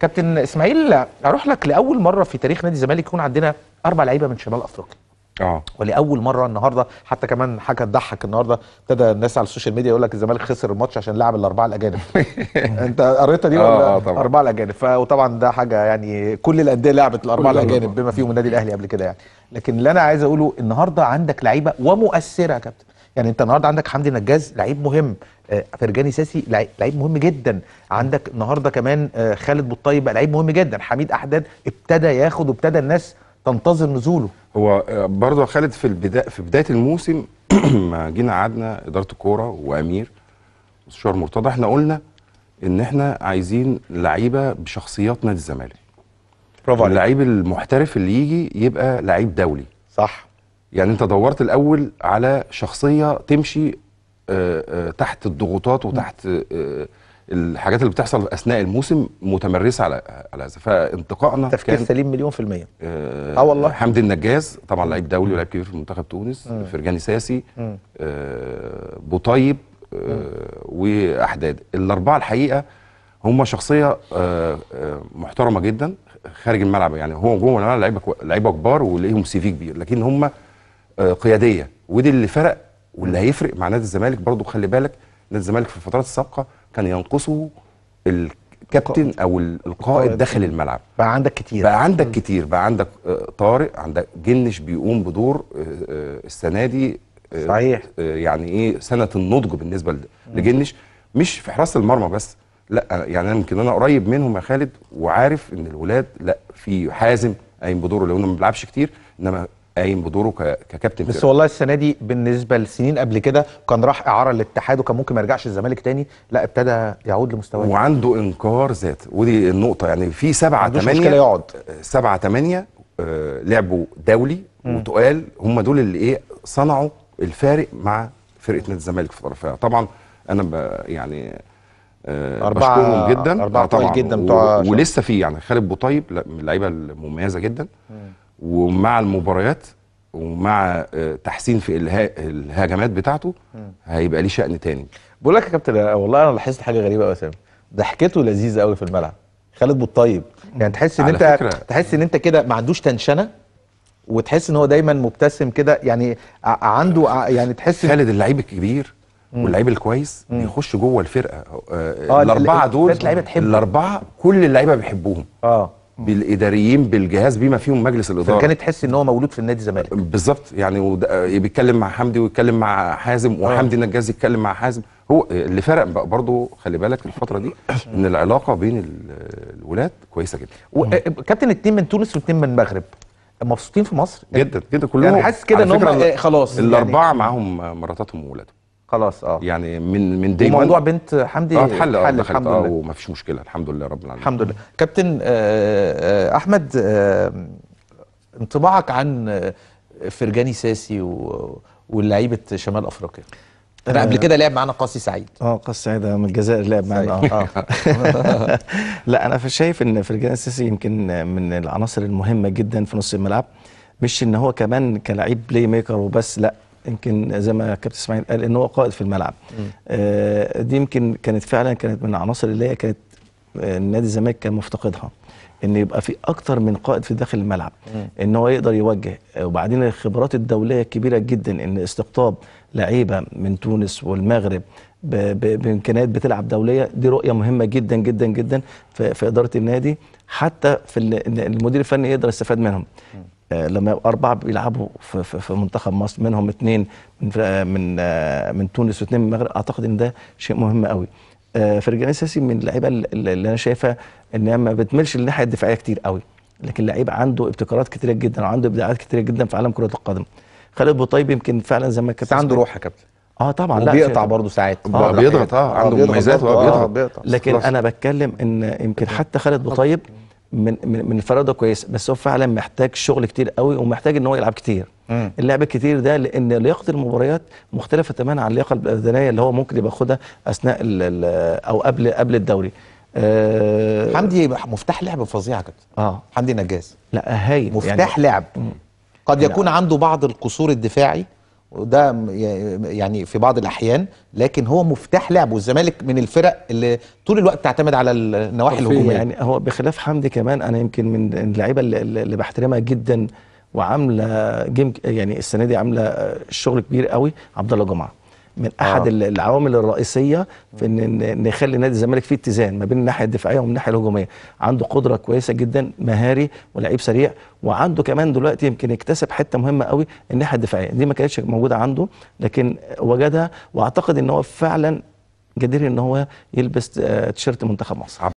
كابتن اسماعيل اروح لك لاول مره في تاريخ نادي الزمالك يكون عندنا اربع لعيبه من شمال افريقيا اه ولاول مره النهارده حتى كمان حاجه تضحك النهارده ابتدى الناس على السوشيال ميديا يقول لك الزمالك خسر الماتش عشان لعب الاربعه الاجانب انت قريتها دي آه، ولا آه طبعا. اربعه الاجانب وطبعا ده حاجه يعني كل الانديه لعبت الاربعه الاجانب بما فيهم النادي الاهلي قبل كده يعني لكن اللي انا عايز اقوله النهارده عندك لعيبه ومؤثره يا كابتن يعني انت النهارده عندك حمدي نجاز لعيب مهم آه، فرجاني ساسي لعيب مهم جدا عندك النهارده كمان آه، خالد بوطيب لعيب مهم جدا حميد احداد ابتدى ياخد وابتدى الناس تنتظر نزوله هو آه، برضه خالد في البدايه في بدايه الموسم ما جينا قعدنا اداره الكوره وامير مستشار مرتضى احنا قلنا ان احنا عايزين لعيبه بشخصيات نادي الزمالك برافو عليك اللعيب المحترف اللي يجي يبقى لعيب دولي صح يعني انت دورت الاول على شخصيه تمشي آه، آه، تحت الضغوطات وتحت آه، الحاجات اللي بتحصل اثناء الموسم متمرسه على على هذا فانتقائنا تفكير سليم مليون في الميه اه والله حمدي النجاز طبعا لعيب دولي ولعيب كبير في منتخب تونس فرجاني ساسي آه بوطيب آه واحداد الاربعه الحقيقه هم شخصيه آه محترمه جدا خارج الملعب يعني هو جوه الملعب لعيبه لعيبه كبار وليهم سي في كبير لكن هم آه، قياديه ودي اللي فرق واللي هيفرق مع نادي الزمالك برضو خلي بالك نادي الزمالك في الفترات السابقه كان ينقصه الكابتن او القائد داخل الملعب بقى عندك كتير بقى عندك كتير بقى عندك آه، طارق عندك جنش بيقوم بدور آه، السنه دي صحيح يعني ايه سنه النضج بالنسبه لجنش مش في حراسه المرمى بس لا يعني انا يمكن انا قريب منهم يا خالد وعارف ان الولاد لا في حازم قايم بدوره لو ما بيلعبش كتير انما قايم بدوره ككابتن بس فرق. والله السنه دي بالنسبه لسنين قبل كده كان راح اعاره للاتحاد وكان ممكن ما يرجعش الزمالك تاني لا ابتدى يعود لمستواه وعنده انكار ذات ودي النقطه يعني في ثمانية 8 يقعد 7 8 آه، لعبوا دولي وتقال هم دول اللي ايه صنعوا الفارق مع فرقه نادي الزمالك في طرفها طبعا انا ب يعني آه، أربعة بشكرهم جدا أربعة آه، طبعا جدا بتوع ولسه في يعني خالد بوطيب من اللعيبه المميزه جدا مم. ومع المباريات ومع آه، تحسين في الهجمات بتاعته هيبقى ليه شأن تاني بقول لك يا كابتن آه، والله انا لاحظت حاجه غريبه قوي يا ضحكته لذيذه قوي في الملعب خالد بالطيب يعني تحس ان انت فكرة. تحس ان انت كده ما عندوش تنشنه وتحس ان هو دايما مبتسم كده يعني عنده يعني تحس خالد اللعيب الكبير واللعيب الكويس يخش جوه الفرقه آه, آه، الاربعه دول اللعيبه الاربعه كل اللعيبه بيحبوهم اه بالاداريين بالجهاز بما فيهم مجلس الاداره كانت تحس ان هو مولود في النادي الزمالك بالظبط يعني بيتكلم مع حمدي ويتكلم مع حازم آه. وحمدي نجاز يتكلم مع حازم هو اللي فرق بقى برضه خلي بالك الفتره دي ان العلاقه بين الولاد كويسه جدا آه، آه، كابتن اتنين من تونس واتنين من المغرب مبسوطين في مصر جدا جدا كلهم يعني حاسس كده ان هم خلاص الاربعه يعني معاهم مراتاتهم وولادهم خلاص اه يعني من من دايما موضوع بنت حمدي اه اتحل اه, آه، الحمد لله وما فيش مشكله الحمد لله رب العالمين الحمد لله كابتن آه, آه، احمد آه انطباعك عن آه، فرجاني ساسي ولاعيبه شمال افريقيا انا قبل كده لعب معانا قاسي سعيد اه قاسي سعيد من الجزائر لعب معانا اه لا انا شايف ان فرجاني ساسي يمكن من العناصر المهمه جدا في نص الملعب مش ان هو كمان كلاعب بلاي ميكر وبس لا يمكن زي ما كابتن اسماعيل قال ان هو قائد في الملعب آه دي يمكن كانت فعلا كانت من العناصر اللي هي كانت آه، نادي الزمالك كان مفتقدها ان يبقى في اكتر من قائد في داخل الملعب ان هو يقدر يوجه وبعدين الخبرات الدوليه الكبيره جدا ان استقطاب لعيبه من تونس والمغرب بامكانيات بتلعب دوليه دي رؤيه مهمه جدا جدا جدا في اداره النادي حتى في المدير الفني يقدر يستفاد منهم آه، لما أربعة بيلعبوا في, في, في منتخب مصر منهم اثنين من من آه، من تونس واثنين من المغرب أعتقد إن ده شيء مهم قوي آه، فرجاني ساسي من اللعيبة اللي أنا شايفها إن هي ما بتملش الناحية الدفاعية كتير قوي لكن لعيب عنده ابتكارات كتيرة جدا وعنده إبداعات كتيرة جدا في عالم كرة القدم خالد بوطيب يمكن فعلا زي ما كابتن عنده روح يا كابتن اه طبعا لا بيقطع برضه ساعات آه بيضغط اه عنده مميزات بيضغط لكن انا بتكلم ان يمكن حتى خالد بوطيب من من من فرده كويسه بس هو فعلا محتاج شغل كتير قوي ومحتاج ان هو يلعب كتير مم. اللعب الكتير ده لان لياقه المباريات مختلفه تماما عن اللياقه البدنيه اللي هو ممكن يبقى خدها اثناء الـ الـ او قبل قبل الدوري أه حمدي مفتاح لعب فظيع كده اه حمدي نجاز لا هايل مفتاح يعني لعب مم. قد يكون عنده بعض القصور الدفاعي وده يعني في بعض الاحيان لكن هو مفتاح لعب والزمالك من الفرق اللي طول الوقت تعتمد على النواحي الهجوميه يعني هو بخلاف حمدي كمان انا يمكن من اللعيبه اللي بحترمها جدا وعامله جيم يعني السنه دي عامله شغل كبير قوي عبد الله جمعه من آه. احد آه. العوامل الرئيسيه في ان نخلي نادي الزمالك فيه اتزان ما بين الناحيه الدفاعيه ومن الناحيه الهجوميه عنده قدره كويسه جدا مهاري ولعيب سريع وعنده كمان دلوقتي يمكن يكتسب حته مهمه قوي الناحيه الدفاعيه دي ما كانتش موجوده عنده لكن وجدها واعتقد ان هو فعلا جدير ان هو يلبس آه، تيشيرت منتخب مصر